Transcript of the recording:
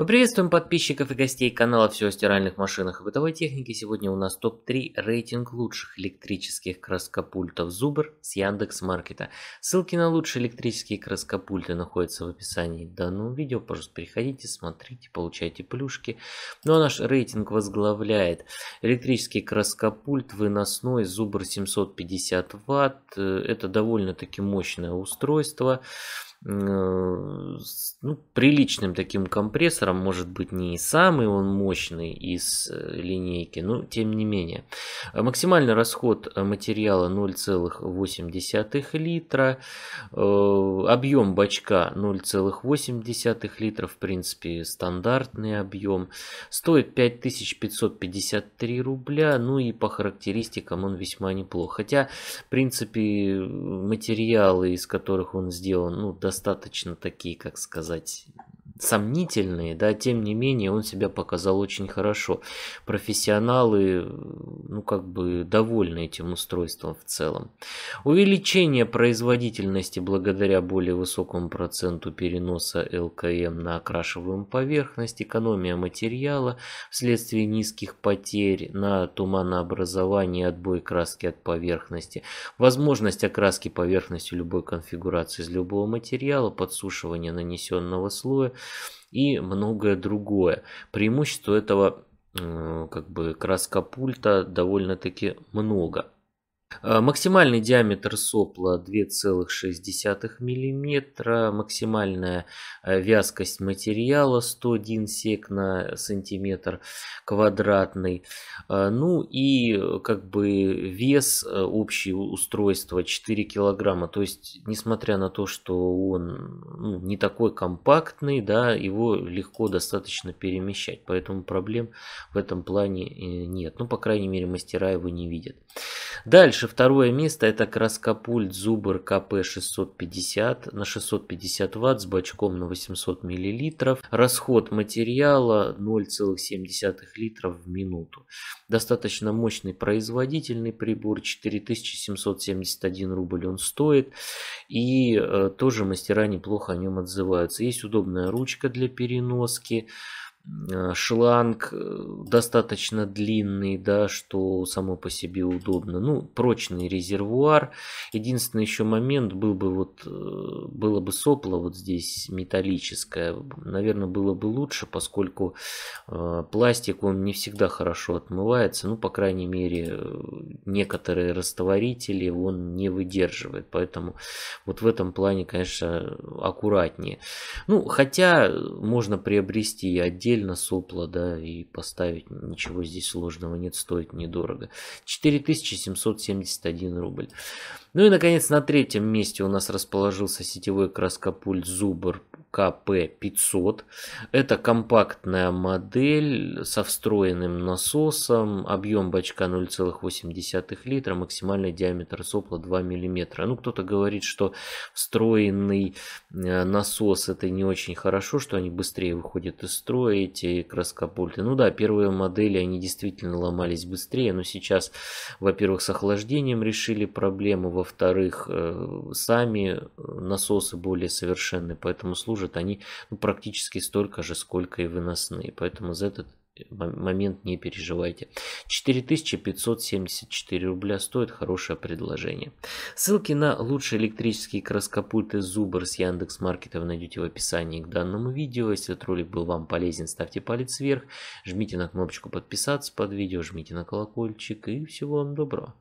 Мы приветствуем подписчиков и гостей канала «Все о стиральных машинах и бытовой технике». Сегодня у нас топ-3 рейтинг лучших электрических краскопультов Зубр с Яндекс Маркета. Ссылки на лучшие электрические краскопульты находятся в описании данного видео. Пожалуйста, переходите, смотрите, получайте плюшки. Ну а наш рейтинг возглавляет электрический краскопульт выносной Зубр 750 Вт. Э, это довольно-таки мощное устройство. Э, ну, приличным таким компрессором, может быть не самый он мощный из э, линейки, но тем не менее. Э, максимальный расход материала 0,8 литра, объем бачка 0,8 литра, в принципе стандартный объем, стоит 5553 рубля, ну и по характеристикам он весьма неплох. Хотя, в принципе, материалы, из которых он сделан, ну, достаточно достаточно такие, как сказать, сомнительные, да, тем не менее он себя показал очень хорошо. Профессионалы, ну, как бы довольны этим устройством в целом. Увеличение производительности благодаря более высокому проценту переноса ЛКМ на окрашиваемую поверхность, экономия материала вследствие низких потерь на туманообразование, отбой краски от поверхности, возможность окраски поверхности любой конфигурации из любого материала, подсушивание нанесенного слоя, и многое другое. Преимущество этого э, как бы краскопульта довольно-таки много. Э, максимальный диаметр сопла 2,6 мм, максимальная э, вязкость материала 101 сек на сантиметр квадратный. Э, ну и как бы вес общего устройства 4 килограмма. То есть, несмотря на то, что он ну, не такой компактный, да, его легко достаточно перемещать. Поэтому проблем в этом плане нет. Ну, по крайней мере, мастера его не видят. Дальше второе место это краскопульт Зубр КП 650 на 650 ватт с бачком на 800 миллилитров Расход материала 0,7 литров в минуту. Достаточно мощный производительный прибор, 4771 рубль он стоит. И э, тоже мастера неплохо о нем отзываются. Есть удобная ручка для переноски. Э, шланг э, достаточно длинный, да, что само по себе удобно. Ну, прочный резервуар. Единственный еще момент был бы вот, э, было бы сопло вот здесь металлическое. Наверное, было бы лучше, поскольку пластик, он не всегда хорошо отмывается. Ну, по крайней мере, некоторые растворители он не выдерживает. Поэтому вот в этом плане, конечно, аккуратнее. Ну, хотя можно приобрести отдельно отдельно сопла, да, и поставить ничего здесь сложного нет, стоит недорого. 4771 рубль. Ну и, наконец, на третьем месте у нас расположился сетевой краскопульт Зубр КП500. Это компактная модель со встроенным насосом, объем бачка 0,8 литра, максимальный диаметр сопла 2 мм. Ну, кто-то говорит, что встроенный э, насос это не очень хорошо, что они быстрее выходят из строя эти краскопульты. Ну да, первые модели, они действительно ломались быстрее, но сейчас, во-первых, с охлаждением решили проблему, во-вторых, э, сами э, насосы более совершенны, поэтому служат они ну, практически столько же, сколько и выносные. Поэтому Z это момент не переживайте. 4574 рубля стоит хорошее предложение. Ссылки на лучшие электрические краскопульты Zuber с Яндекс.Маркета вы найдете в описании к данному видео. Если этот ролик был вам полезен, ставьте палец вверх, жмите на кнопочку подписаться под видео, жмите на колокольчик и всего вам доброго.